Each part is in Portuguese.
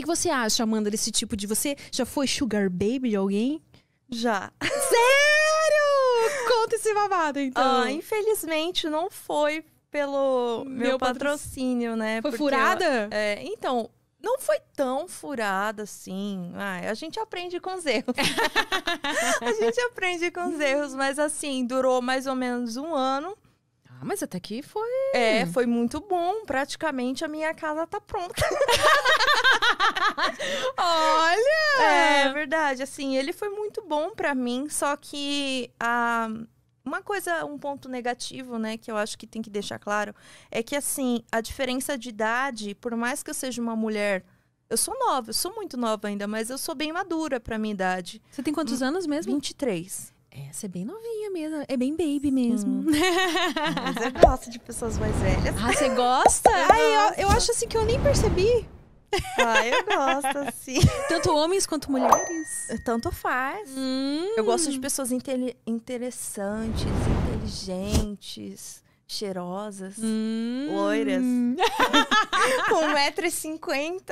que, que você acha, Amanda, desse tipo de você? Já foi sugar baby de alguém? Já. Sério? Conta esse babado, então. Ah, infelizmente não foi pelo meu, meu patrocínio, patrocínio, né? Foi Porque, furada? É, então, não foi tão furada assim. Ai, ah, a gente aprende com os erros. a gente aprende com os erros, mas assim, durou mais ou menos um ano. Ah, mas até que foi é, foi muito bom. Praticamente a minha casa tá pronta. Olha! É, verdade. Assim, ele foi muito bom para mim, só que a ah, uma coisa, um ponto negativo, né, que eu acho que tem que deixar claro, é que assim, a diferença de idade, por mais que eu seja uma mulher, eu sou nova, eu sou muito nova ainda, mas eu sou bem madura para minha idade. Você tem quantos hum, anos mesmo? 23. É, você é bem novinha fofinha mesmo. É bem baby mesmo. Hum. Ah, mas eu gosto de pessoas mais velhas. Ah, você gosta? Eu, Ai, eu, eu acho assim que eu nem percebi. Ah, eu gosto, sim. Tanto homens quanto mulheres? Tanto faz. Hum. Eu gosto de hum. pessoas inte interessantes, inteligentes cheirosas, hum. loiras, com 1,50m.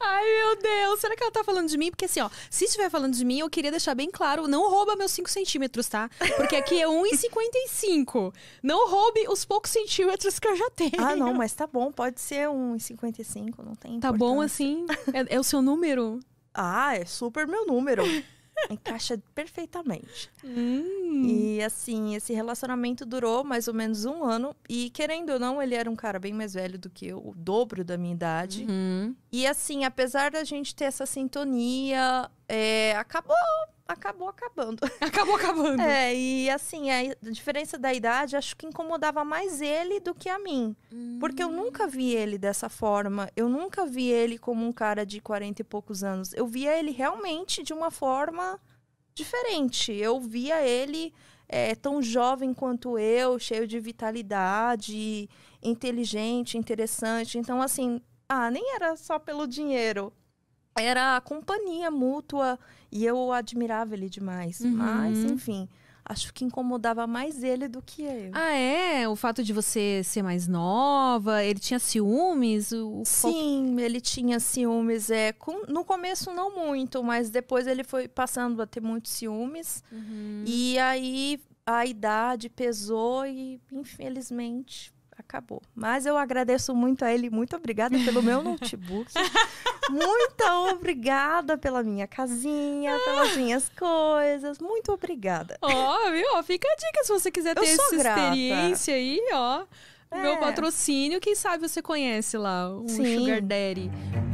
Ai, meu Deus, será que ela tá falando de mim? Porque assim, ó, se estiver falando de mim, eu queria deixar bem claro, não rouba meus 5 centímetros, tá? Porque aqui é 1,55. Não roube os poucos centímetros que eu já tenho. Ah, não, mas tá bom, pode ser 1,55, não tem Tá bom assim? É, é o seu número? Ah, é super meu número. Encaixa perfeitamente. Hum. E hum. assim, esse relacionamento durou mais ou menos um ano. E querendo ou não, ele era um cara bem mais velho do que eu, o dobro da minha idade. Uhum. E assim, apesar da gente ter essa sintonia, é, acabou acabou acabando. Acabou acabando. É, e assim, a diferença da idade acho que incomodava mais ele do que a mim. Porque eu hum. nunca vi ele dessa forma. Eu nunca vi ele como um cara de 40 e poucos anos. Eu via ele realmente de uma forma diferente. Eu via ele é, tão jovem quanto eu, cheio de vitalidade, inteligente, interessante. Então, assim, ah, nem era só pelo dinheiro. Era a companhia mútua e eu admirava ele demais. Uhum. Mas, enfim, acho que incomodava mais ele do que eu. Ah, é? O fato de você ser mais nova, ele tinha ciúmes? O... Sim, ele tinha ciúmes. É, com... No começo não muito, mas depois ele foi passando a ter muitos ciúmes. Uhum. E aí a idade pesou e, infelizmente, acabou. Mas eu agradeço muito a ele, muito obrigada pelo meu notebook. Muito obrigada pela minha casinha, pelas ah. minhas coisas. Muito obrigada. Ó, oh, viu? Fica a dica se você quiser ter essa grata. experiência aí, ó. É. Meu patrocínio, quem sabe você conhece lá, um Sim. Sugar Daddy.